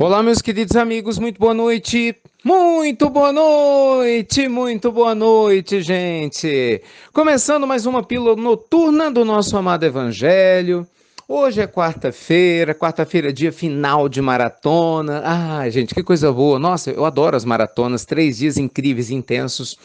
Olá, meus queridos amigos, muito boa noite. Muito boa noite, muito boa noite, gente. Começando mais uma pílula noturna do nosso amado Evangelho. Hoje é quarta-feira, quarta-feira, dia final de maratona. Ah, gente, que coisa boa. Nossa, eu adoro as maratonas, três dias incríveis, intensos,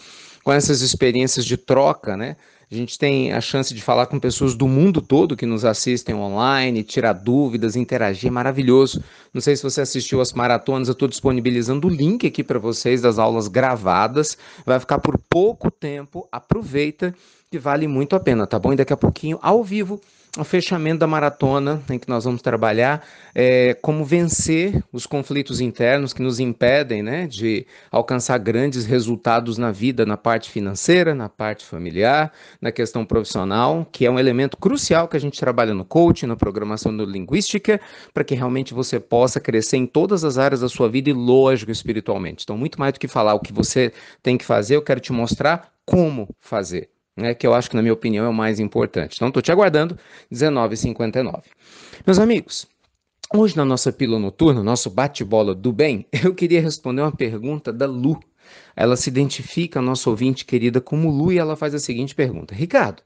com essas experiências de troca, né? A gente tem a chance de falar com pessoas do mundo todo que nos assistem online, tirar dúvidas, interagir, é maravilhoso. Não sei se você assistiu às maratonas, eu estou disponibilizando o link aqui para vocês das aulas gravadas. Vai ficar por pouco tempo, aproveita que vale muito a pena, tá bom? E daqui a pouquinho, ao vivo, o fechamento da maratona em que nós vamos trabalhar é como vencer os conflitos internos que nos impedem né, de alcançar grandes resultados na vida, na parte financeira, na parte familiar, na questão profissional, que é um elemento crucial que a gente trabalha no coaching, na programação linguística, para que realmente você possa crescer em todas as áreas da sua vida e, lógico, espiritualmente. Então, muito mais do que falar o que você tem que fazer, eu quero te mostrar como fazer né, que eu acho que, na minha opinião, é o mais importante. Então, estou te aguardando, 19h59. Meus amigos, hoje na nossa pílula noturna, nosso bate-bola do bem, eu queria responder uma pergunta da Lu. Ela se identifica, nossa ouvinte querida, como Lu, e ela faz a seguinte pergunta: Ricardo,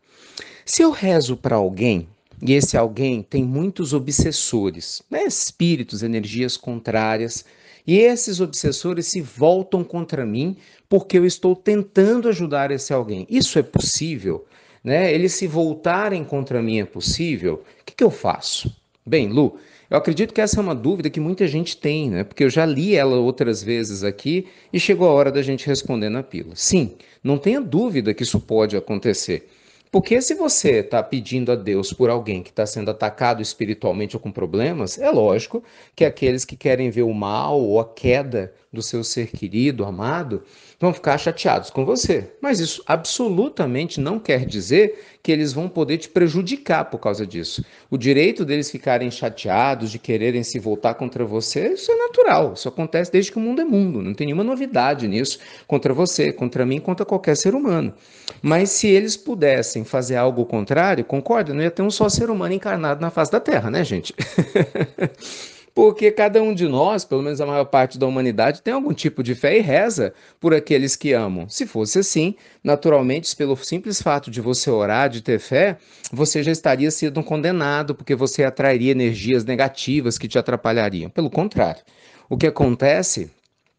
se eu rezo para alguém e esse alguém tem muitos obsessores, né, espíritos, energias contrárias e esses obsessores se voltam contra mim porque eu estou tentando ajudar esse alguém. Isso é possível? Né? Eles se voltarem contra mim é possível? O que, que eu faço? Bem, Lu, eu acredito que essa é uma dúvida que muita gente tem, né? Porque eu já li ela outras vezes aqui e chegou a hora da gente responder na pílula. Sim, não tenha dúvida que isso pode acontecer. Porque se você está pedindo a Deus por alguém que está sendo atacado espiritualmente ou com problemas, é lógico que aqueles que querem ver o mal ou a queda do seu ser querido, amado, vão ficar chateados com você. Mas isso absolutamente não quer dizer que eles vão poder te prejudicar por causa disso. O direito deles ficarem chateados, de quererem se voltar contra você, isso é natural. Isso acontece desde que o mundo é mundo. Não tem nenhuma novidade nisso contra você, contra mim, contra qualquer ser humano. Mas se eles pudessem fazer algo contrário, concorda? Não ia ter um só ser humano encarnado na face da Terra, né, gente? Porque cada um de nós, pelo menos a maior parte da humanidade, tem algum tipo de fé e reza por aqueles que amam. Se fosse assim, naturalmente, pelo simples fato de você orar, de ter fé, você já estaria sendo condenado, porque você atrairia energias negativas que te atrapalhariam. Pelo contrário, o que acontece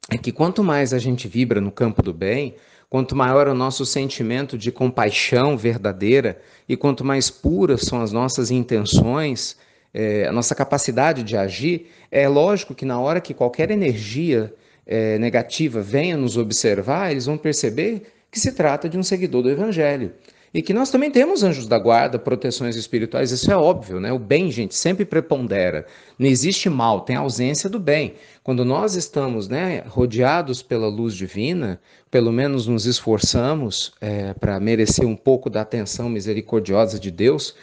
é que quanto mais a gente vibra no campo do bem, quanto maior o nosso sentimento de compaixão verdadeira e quanto mais puras são as nossas intenções é, a nossa capacidade de agir, é lógico que na hora que qualquer energia é, negativa venha nos observar, eles vão perceber que se trata de um seguidor do Evangelho. E que nós também temos anjos da guarda, proteções espirituais, isso é óbvio, né? O bem, gente, sempre prepondera. Não existe mal, tem ausência do bem. Quando nós estamos né, rodeados pela luz divina, pelo menos nos esforçamos é, para merecer um pouco da atenção misericordiosa de Deus,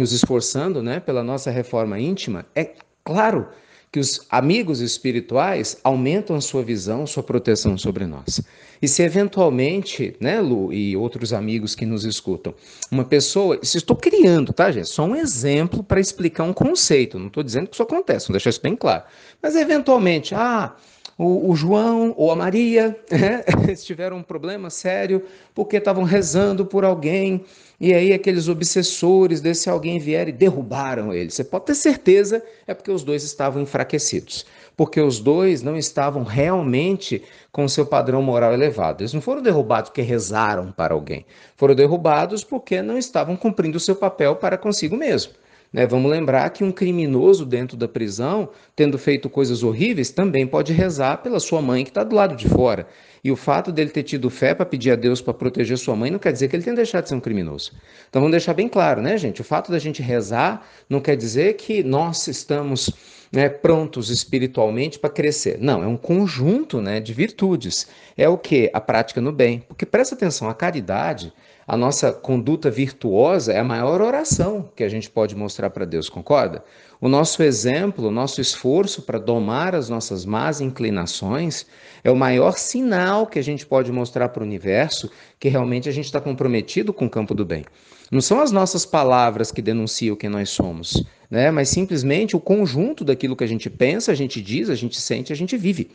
nos esforçando né, pela nossa reforma íntima, é claro que os amigos espirituais aumentam a sua visão, sua proteção sobre nós. E se eventualmente, né, Lu e outros amigos que nos escutam, uma pessoa, se estou criando, tá, gente? Só um exemplo para explicar um conceito, não estou dizendo que isso acontece, vou deixar isso bem claro. Mas eventualmente, ah, o, o João ou a Maria, né? tiveram um problema sério porque estavam rezando por alguém e aí aqueles obsessores desse alguém vieram e derrubaram eles. Você pode ter certeza é porque os dois estavam enfraquecidos, porque os dois não estavam realmente com seu padrão moral elevado. Eles não foram derrubados porque rezaram para alguém, foram derrubados porque não estavam cumprindo o seu papel para consigo mesmo. Né? Vamos lembrar que um criminoso dentro da prisão, tendo feito coisas horríveis, também pode rezar pela sua mãe que está do lado de fora. E o fato dele ter tido fé para pedir a Deus para proteger sua mãe não quer dizer que ele tenha deixado de ser um criminoso. Então vamos deixar bem claro, né, gente? O fato da gente rezar não quer dizer que nós estamos né, prontos espiritualmente para crescer. Não, é um conjunto né, de virtudes. É o que? A prática no bem. Porque presta atenção, a caridade, a nossa conduta virtuosa é a maior oração que a gente pode mostrar para Deus, concorda? O nosso exemplo, o nosso esforço para domar as nossas más inclinações é o maior sinal que a gente pode mostrar para o universo que realmente a gente está comprometido com o campo do bem. Não são as nossas palavras que denunciam quem nós somos, né? mas simplesmente o conjunto daquilo que a gente pensa, a gente diz, a gente sente, a gente vive.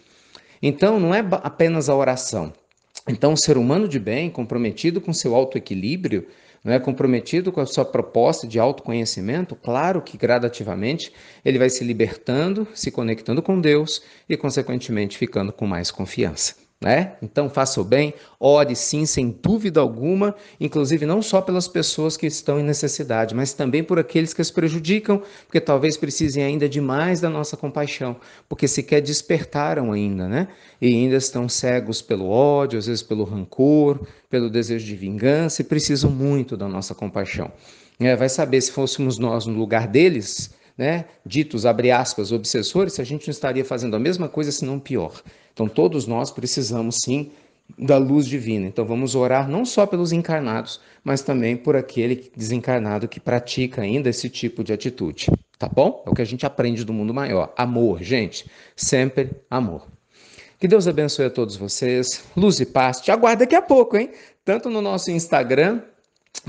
Então, não é apenas a oração. Então, o ser humano de bem, comprometido com seu autoequilíbrio, equilíbrio não é comprometido com a sua proposta de autoconhecimento, claro que gradativamente ele vai se libertando, se conectando com Deus e, consequentemente, ficando com mais confiança né? Então faça o bem, ore sim, sem dúvida alguma, inclusive não só pelas pessoas que estão em necessidade, mas também por aqueles que as prejudicam, porque talvez precisem ainda de mais da nossa compaixão, porque sequer despertaram ainda, né? E ainda estão cegos pelo ódio, às vezes pelo rancor, pelo desejo de vingança e precisam muito da nossa compaixão. É, vai saber se fôssemos nós no lugar deles, né, ditos, abre aspas, obsessores, a gente não estaria fazendo a mesma coisa, se não pior. Então todos nós precisamos sim da luz divina. Então vamos orar não só pelos encarnados, mas também por aquele desencarnado que pratica ainda esse tipo de atitude, tá bom? É o que a gente aprende do mundo maior. Amor, gente, sempre amor. Que Deus abençoe a todos vocês. Luz e paz. Te aguardo daqui a pouco, hein? Tanto no nosso Instagram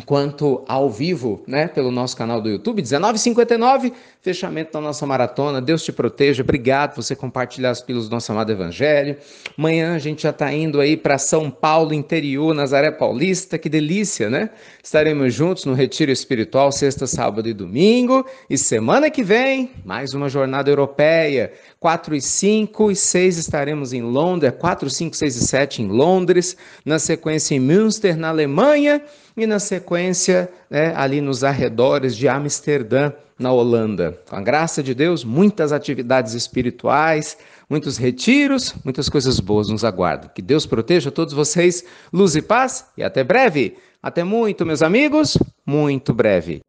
quanto ao vivo, né, pelo nosso canal do YouTube, 1959. Fechamento da nossa maratona. Deus te proteja. Obrigado por você compartilhar as pílulas do nosso amado Evangelho. Amanhã a gente já está indo aí para São Paulo, interior, Nazaré Paulista. Que delícia, né? Estaremos juntos no Retiro Espiritual, sexta, sábado e domingo. E semana que vem, mais uma jornada europeia. 4 e 5 e 6 estaremos em Londres. 4, 5, 6 e 7 em Londres. Na sequência, em Münster, na Alemanha. E na sequência, né, ali nos arredores de Amsterdã, na Holanda. Com a graça de Deus, muitas atividades espirituais, muitos retiros, muitas coisas boas nos aguardam. Que Deus proteja todos vocês, luz e paz, e até breve. Até muito, meus amigos, muito breve.